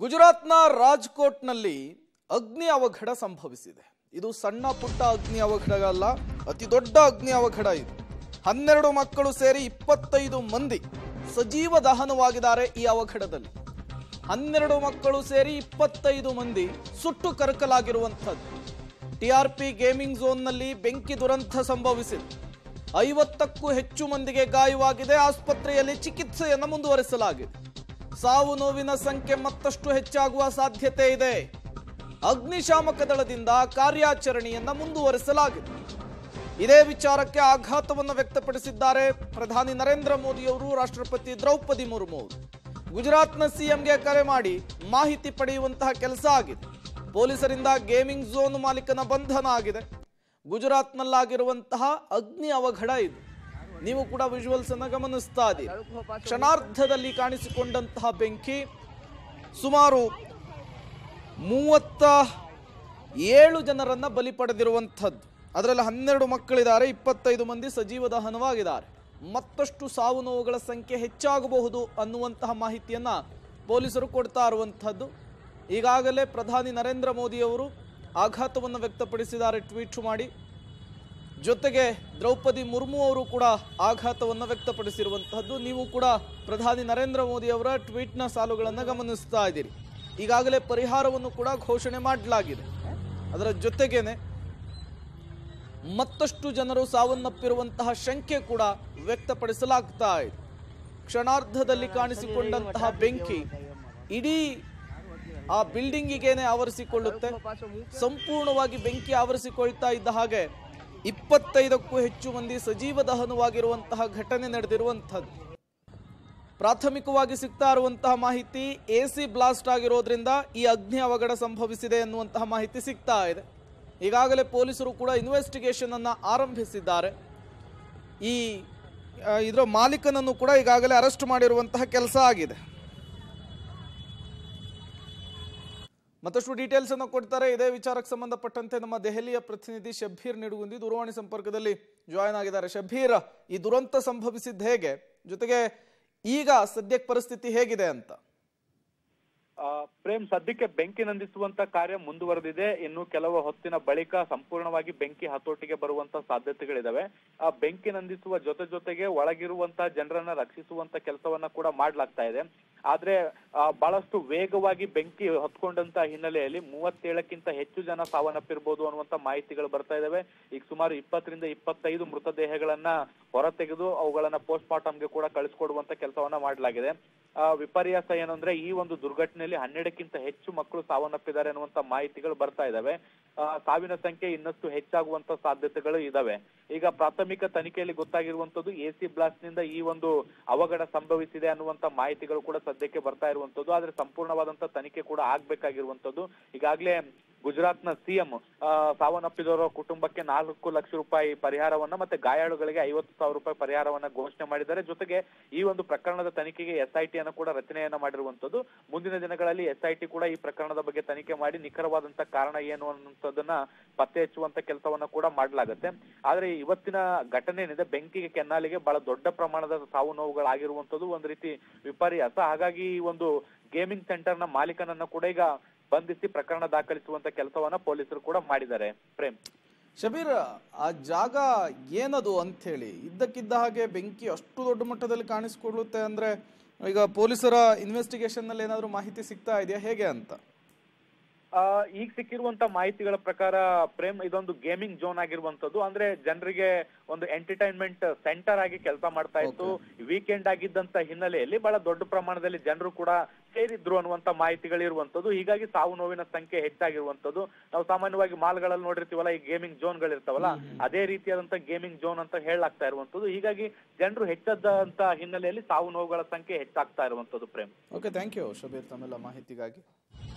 ಗುಜರಾತ್ನ ರಾಜ್ಕೋಟ್ನಲ್ಲಿ ಅಗ್ನಿ ಅವಘಡ ಸಂಭವಿಸಿದೆ ಇದು ಸಣ್ಣ ಪುಟ್ಟ ಅಗ್ನಿ ಅವಘಡ ಅಲ್ಲ ಅತಿ ದೊಡ್ಡ ಅಗ್ನಿ ಅವಘಡ ಇದು ಹನ್ನೆರಡು ಮಕ್ಕಳು ಸೇರಿ ಇಪ್ಪತ್ತೈದು ಮಂದಿ ಸಜೀವ ದಹನವಾಗಿದ್ದಾರೆ ಈ ಅವಘಡದಲ್ಲಿ ಹನ್ನೆರಡು ಮಕ್ಕಳು ಸೇರಿ ಇಪ್ಪತ್ತೈದು ಮಂದಿ ಸುಟ್ಟು ಕರಕಲಾಗಿರುವಂಥದ್ದು ಟಿಆರ್ಪಿ ಗೇಮಿಂಗ್ ಝೋನ್ನಲ್ಲಿ ಬೆಂಕಿ ದುರಂತ ಸಂಭವಿಸಿದೆ ಐವತ್ತಕ್ಕೂ ಹೆಚ್ಚು ಮಂದಿಗೆ ಗಾಯವಾಗಿದೆ ಆಸ್ಪತ್ರೆಯಲ್ಲಿ ಚಿಕಿತ್ಸೆಯನ್ನು ಮುಂದುವರಿಸಲಾಗಿದೆ ಸಾವು ನೋವಿನ ಸಂಖ್ಯೆ ಮತ್ತಷ್ಟು ಹೆಚ್ಚಾಗುವ ಸಾಧ್ಯತೆ ಇದೆ ಅಗ್ನಿಶಾಮಕ ದಳದಿಂದ ಕಾರ್ಯಾಚರಣೆಯನ್ನ ಮುಂದುವರೆಸಲಾಗಿದೆ ಇದೇ ವಿಚಾರಕ್ಕೆ ಆಘಾತವನ್ನು ವ್ಯಕ್ತಪಡಿಸಿದ್ದಾರೆ ಪ್ರಧಾನಿ ನರೇಂದ್ರ ಮೋದಿಯವರು ರಾಷ್ಟ್ರಪತಿ ದ್ರೌಪದಿ ಮುರ್ಮು ಅವರು ಗುಜರಾತ್ನ ಸಿಎಂಗೆ ಕರೆ ಮಾಡಿ ಮಾಹಿತಿ ಪಡೆಯುವಂತಹ ಕೆಲಸ ಆಗಿದೆ ಪೊಲೀಸರಿಂದ ಗೇಮಿಂಗ್ ಝೋನ್ ಮಾಲೀಕನ ಬಂಧನ ಆಗಿದೆ ಗುಜರಾತ್ನಲ್ಲಾಗಿರುವಂತಹ ಅಗ್ನಿ ಅವಘಡ ಇದು ನೀವು ಕೂಡ ವಿಜುವಲ್ಸ್ ಅನ್ನು ಗಮನಿಸ್ತಾ ಇದೆ ಕ್ಷಣಾರ್ಧದಲ್ಲಿ ಕಾಣಿಸಿಕೊಂಡಂತಹ ಬೆಂಕಿ ಸುಮಾರು ಮೂವತ್ತ ಏಳು ಜನರನ್ನು ಬಲಿ ಪಡೆದಿರುವಂಥದ್ದು ಅದರಲ್ಲಿ ಹನ್ನೆರಡು ಮಕ್ಕಳಿದ್ದಾರೆ ಇಪ್ಪತ್ತೈದು ಮಂದಿ ಸಜೀವ ದಹನವಾಗಿದ್ದಾರೆ ಮತ್ತಷ್ಟು ಸಾವು ನೋವುಗಳ ಸಂಖ್ಯೆ ಹೆಚ್ಚಾಗಬಹುದು ಅನ್ನುವಂತಹ ಮಾಹಿತಿಯನ್ನ ಪೊಲೀಸರು ಕೊಡ್ತಾ ಇರುವಂಥದ್ದು ಈಗಾಗಲೇ ಪ್ರಧಾನಿ ನರೇಂದ್ರ ಮೋದಿ ಅವರು ಆಘಾತವನ್ನು ವ್ಯಕ್ತಪಡಿಸಿದ್ದಾರೆ ಟ್ವೀಟ್ ಮಾಡಿ ಜೊತೆಗೆ ದ್ರೌಪದಿ ಮುರ್ಮು ಅವರು ಕೂಡ ಆಘಾತವನ್ನು ವ್ಯಕ್ತಪಡಿಸಿರುವಂತಹದ್ದು ನೀವು ಕೂಡ ಪ್ರಧಾನಿ ನರೇಂದ್ರ ಮೋದಿ ಅವರ ಟ್ವೀಟ್ನ ಸಾಲುಗಳನ್ನು ಗಮನಿಸ್ತಾ ಇದ್ದೀರಿ ಈಗಾಗಲೇ ಪರಿಹಾರವನ್ನು ಕೂಡ ಘೋಷಣೆ ಮಾಡಲಾಗಿದೆ ಅದರ ಜೊತೆಗೇನೆ ಮತ್ತಷ್ಟು ಜನರು ಸಾವನ್ನಪ್ಪಿರುವಂತಹ ಶಂಕೆ ಕೂಡ ವ್ಯಕ್ತಪಡಿಸಲಾಗ್ತಾ ಇದೆ ಕ್ಷಣಾರ್ಧದಲ್ಲಿ ಕಾಣಿಸಿಕೊಂಡಂತಹ ಬೆಂಕಿ ಇಡೀ ಆ ಬಿಲ್ಡಿಂಗಿಗೇನೆ ಆವರಿಸಿಕೊಳ್ಳುತ್ತೆ ಸಂಪೂರ್ಣವಾಗಿ ಬೆಂಕಿ ಆವರಿಸಿಕೊಳ್ತಾ ಇದ್ದ ಹಾಗೆ ಇಪ್ಪತ್ತೈದಕ್ಕೂ ಹೆಚ್ಚು ಮಂದಿ ಸಜೀವ ದಹನವಾಗಿರುವಂತಹ ಘಟನೆ ನಡೆದಿರುವಂಥದ್ದು ಪ್ರಾಥಮಿಕವಾಗಿ ಸಿಗ್ತಾ ಇರುವಂತಹ ಮಾಹಿತಿ ಎ ಸಿ ಬ್ಲಾಸ್ಟ್ ಆಗಿರೋದ್ರಿಂದ ಈ ಅಗ್ನಿ ಅವಘಡ ಸಂಭವಿಸಿದೆ ಎನ್ನುವಂತಹ ಮಾಹಿತಿ ಸಿಗ್ತಾ ಇದೆ ಈಗಾಗಲೇ ಪೊಲೀಸರು ಕೂಡ ಇನ್ವೆಸ್ಟಿಗೇಷನ್ ಅನ್ನು ಆರಂಭಿಸಿದ್ದಾರೆ ಈ ಇದರ ಮಾಲೀಕನನ್ನು ಕೂಡ ಈಗಾಗಲೇ ಅರೆಸ್ಟ್ ಮಾಡಿರುವಂತಹ ಕೆಲಸ ಆಗಿದೆ ಮತ್ತಷ್ಟು ಡೀಟೇಲ್ಸ್ ಅನ್ನು ಕೊಡ್ತಾರೆ ಇದೇ ವಿಚಾರಕ್ಕೆ ಸಂಬಂಧಪಟ್ಟಂತೆ ನಮ್ಮ ದೆಹಲಿಯ ಪ್ರತಿನಿಧಿ ಶಬ್ಬೀರ್ ನಿಡುಗುಂದಿ ದೂರವಾಣಿ ಸಂಪರ್ಕದಲ್ಲಿ ಜಾಯಿನ್ ಆಗಿದ್ದಾರೆ ಶಬ್ಬೀರ್ ಈ ದುರಂತ ಸಂಭವಿಸಿದ್ದು ಹೇಗೆ ಜೊತೆಗೆ ಈಗ ಸದ್ಯಕ್ಕೆ ಪರಿಸ್ಥಿತಿ ಹೇಗಿದೆ ಅಂತ ಪ್ರೇಮ್ ಸದ್ಯಕ್ಕೆ ಬೆಂಕಿ ನಂದಿಸುವಂತ ಕಾರ್ಯ ಮುಂದುವರೆದಿದೆ ಇನ್ನು ಕೆಲವು ಹೊತ್ತಿನ ಬಳಿಕ ಸಂಪೂರ್ಣವಾಗಿ ಬೆಂಕಿ ಹತೋಟಿಗೆ ಬರುವಂತ ಸಾಧ್ಯತೆಗಳಿದಾವೆ ಆ ಬೆಂಕಿ ನಂದಿಸುವ ಜೊತೆ ಜೊತೆಗೆ ಒಳಗಿರುವಂತ ಜನರನ್ನ ರಕ್ಷಿಸುವಂತ ಕೆಲಸವನ್ನ ಕೂಡ ಮಾಡ್ಲಾಗ್ತಾ ಇದೆ ಆದ್ರೆ ಬಹಳಷ್ಟು ವೇಗವಾಗಿ ಬೆಂಕಿ ಹೊತ್ಕೊಂಡಂತ ಹಿನ್ನೆಲೆಯಲ್ಲಿ ಮೂವತ್ತೇಳಕ್ಕಿಂತ ಹೆಚ್ಚು ಜನ ಸಾವನ್ನಪ್ಪಿರ್ಬೋದು ಅನ್ನುವಂತ ಮಾಹಿತಿಗಳು ಬರ್ತಾ ಇದಾವೆ ಈಗ ಸುಮಾರು ಇಪ್ಪತ್ತರಿಂದ ಇಪ್ಪತ್ತೈದು ಮೃತದೇಹಗಳನ್ನ ಹೊರತೆಗೆದು ಅವುಗಳನ್ನ ಪೋಸ್ಟ್ ಮಾರ್ಟಮ್ಗೆ ಕೂಡ ಕಳಿಸ್ಕೊಡುವಂತ ಕೆಲಸವನ್ನ ಮಾಡಲಾಗಿದೆ ವಿಪರ್ಯಾಸ ಏನಂದ್ರೆ ಈ ಒಂದು ದುರ್ಘಟನೆಯಲ್ಲಿ ಹನ್ನೆರಡಕ್ಕಿಂತ ಹೆಚ್ಚು ಮಕ್ಕಳು ಸಾವನ್ನಪ್ಪಿದ್ದಾರೆ ಅನ್ನುವಂತ ಮಾಹಿತಿಗಳು ಬರ್ತಾ ಇದಾವೆ ಸಾವಿನ ಸಂಖ್ಯೆ ಇನ್ನಷ್ಟು ಹೆಚ್ಚಾಗುವಂತ ಸಾಧ್ಯತೆಗಳು ಇದಾವೆ ಈಗ ಪ್ರಾಥಮಿಕ ತನಿಖೆಯಲ್ಲಿ ಗೊತ್ತಾಗಿರುವಂತದ್ದು ಎಸಿ ಬ್ಲಾಸ್ಟ್ ನಿಂದ ಈ ಒಂದು ಅವಘಡ ಸಂಭವಿಸಿದೆ ಅನ್ನುವಂತ ಮಾಹಿತಿಗಳು ಕೂಡ ಸದ್ಯಕ್ಕೆ ಬರ್ತಾ ಇರುವಂತದ್ದು ಆದ್ರೆ ಸಂಪೂರ್ಣವಾದಂತ ತನಿಖೆ ಕೂಡ ಆಗ್ಬೇಕಾಗಿರುವಂತದ್ದು ಈಗಾಗಲೇ ಗುಜರಾತ್ನ ಸಿಎಂ ಸಾವನ್ನಪ್ಪಿದವರ ಕುಟುಂಬಕ್ಕೆ ನಾಲ್ಕು ಲಕ್ಷ ರೂಪಾಯಿ ಪರಿಹಾರವನ್ನ ಮತ್ತೆ ಗಾಯಾಳುಗಳಿಗೆ ಐವತ್ತು ಸಾವಿರ ರೂಪಾಯಿ ಪರಿಹಾರವನ್ನ ಘೋಷಣೆ ಮಾಡಿದ್ದಾರೆ ಜೊತೆಗೆ ಈ ಒಂದು ಪ್ರಕರಣದ ತನಿಖೆಗೆ ಎಸ್ಐಟಿ ಅನ್ನು ಕೂಡ ರಚನೆಯನ್ನ ಮಾಡಿರುವಂತದ್ದು ಮುಂದಿನ ದಿನಗಳಲ್ಲಿ ಎಸ್ಐಟಿ ಕೂಡ ಈ ಪ್ರಕರಣದ ಬಗ್ಗೆ ತನಿಖೆ ಮಾಡಿ ನಿಖರವಾದಂತ ಕಾರಣ ಏನು ಅನ್ನುವಂಥದ್ದನ್ನ ಪತ್ತೆ ಹಚ್ಚುವಂತ ಕೆಲಸವನ್ನ ಕೂಡ ಮಾಡಲಾಗುತ್ತೆ ಆದ್ರೆ ಇವತ್ತಿನ ಘಟನೆ ಏನಿದೆ ಬೆಂಕಿಗೆ ಕೆನ್ನಾಲಿಗೆ ಬಹಳ ದೊಡ್ಡ ಪ್ರಮಾಣದ ಸಾವು ನೋವುಗಳಾಗಿರುವಂತದ್ದು ಒಂದು ರೀತಿ ವಿಪರ್ಯಾಸ ಹಾಗಾಗಿ ಈ ಒಂದು ಗೇಮಿಂಗ್ ಸೆಂಟರ್ನ ಮಾಲೀಕನನ್ನ ಕೂಡ ಈಗ ಬಂಧಿಸಿ ಪ್ರಕರಣ ದಾಖಲಿಸುವಂತ ಕೆಲಸವನ್ನ ಪೊಲೀಸರು ಕೂಡ ಮಾಡಿದ್ದಾರೆ ಪ್ರೇಮ್ ಶಬೀರ್ ಆ ಜಾಗ ಏನದು ಅಂತ ಹೇಳಿ ಇದ್ದಕ್ಕಿದ್ದ ಹಾಗೆ ಬೆಂಕಿ ಅಷ್ಟು ದೊಡ್ಡ ಮಟ್ಟದಲ್ಲಿ ಕಾಣಿಸಿಕೊಳ್ಳುತ್ತೆ ಅಂದ್ರೆ ಈಗ ಪೊಲೀಸರ ಇನ್ವೆಸ್ಟಿಗೇಷನ್ ನಲ್ಲಿ ಏನಾದರೂ ಮಾಹಿತಿ ಸಿಗ್ತಾ ಇದೆಯಾ ಹೇಗೆ ಅಂತ ಈಗ ಸಿಕ್ಕಿರುವಂತ ಮಾಹಿತಿಗಳ ಪ್ರಕಾರ ಪ್ರೇಮ್ ಇದೊಂದು ಗೇಮಿಂಗ್ ಝೋನ್ ಆಗಿರುವಂತದ್ದು ಅಂದ್ರೆ ಜನರಿಗೆ ಒಂದು ಎಂಟರ್ಟೈನ್ಮೆಂಟ್ ಸೆಂಟರ್ ಆಗಿ ಕೆಲಸ ಮಾಡ್ತಾ ಇತ್ತು ವೀಕೆಂಡ್ ಆಗಿದ್ದಂತ ಹಿನ್ನೆಲೆಯಲ್ಲಿ ಬಹಳ ದೊಡ್ಡ ಪ್ರಮಾಣದಲ್ಲಿ ಜನರು ಕೂಡ ಸೇರಿದ್ರು ಅನ್ನುವಂತ ಮಾಹಿತಿಗಳಿರುವಂತದ್ದು ಹೀಗಾಗಿ ಸಾವು ನೋವಿನ ಸಂಖ್ಯೆ ಹೆಚ್ಚಾಗಿರುವಂತದ್ದು ನಾವು ಸಾಮಾನ್ಯವಾಗಿ ಮಾಲ್ಗಳಲ್ಲಿ ನೋಡಿರ್ತೀವಲ್ಲ ಈ ಗೇಮಿಂಗ್ ಝೋನ್ ಗಳಿರ್ತಾವಲ್ಲ ಅದೇ ರೀತಿಯಾದಂತ ಗೇಮಿಂಗ್ ಝೋನ್ ಅಂತ ಹೇಳಾಗ್ತಾ ಇರುವಂತದ್ದು ಹೀಗಾಗಿ ಜನರು ಹೆಚ್ಚದಂತ ಹಿನ್ನೆಲೆಯಲ್ಲಿ ಸಾವು ನೋವುಗಳ ಸಂಖ್ಯೆ ಹೆಚ್ಚಾಗ್ತಾ ಇರುವಂತದ್ದು Prem okay thank you Shabbir ತಮ್ಮೆಲ್ಲ ಮಾಹಿತಿಗಾಗಿ